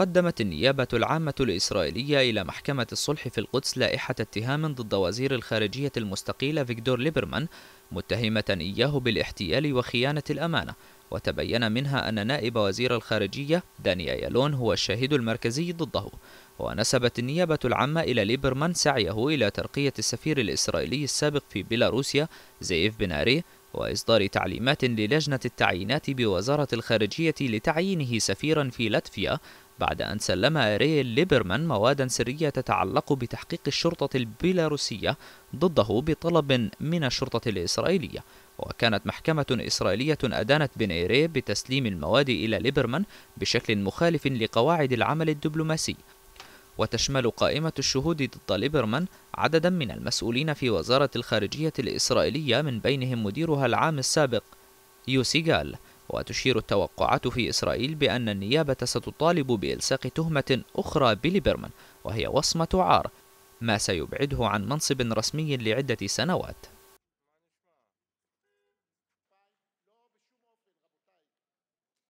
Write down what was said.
قدمت النيابة العامة الإسرائيلية إلى محكمة الصلح في القدس لائحة اتهام ضد وزير الخارجية المستقيل فيكتور ليبرمان متهمة إياه بالاحتيال وخيانة الأمانة وتبين منها أن نائب وزير الخارجية دانيا يالون هو الشاهد المركزي ضده ونسبت النيابة العامة إلى ليبرمان سعيه إلى ترقية السفير الإسرائيلي السابق في بيلاروسيا زيف بناري وإصدار تعليمات للجنة التعيينات بوزارة الخارجية لتعيينه سفيرا في لاتفيا بعد أن سلم ريل ليبرمان مواد سرية تتعلق بتحقيق الشرطة البيلاروسية ضده بطلب من الشرطة الإسرائيلية وكانت محكمة إسرائيلية أدانت بن إيري بتسليم المواد إلى ليبرمان بشكل مخالف لقواعد العمل الدبلوماسي وتشمل قائمة الشهود ضد ليبرمان عددا من المسؤولين في وزارة الخارجية الإسرائيلية من بينهم مديرها العام السابق يوسي جال وتشير التوقعات في إسرائيل بأن النيابة ستطالب بإلصاق تهمة أخرى بليبرمان وهي وصمة عار ما سيبعده عن منصب رسمي لعدة سنوات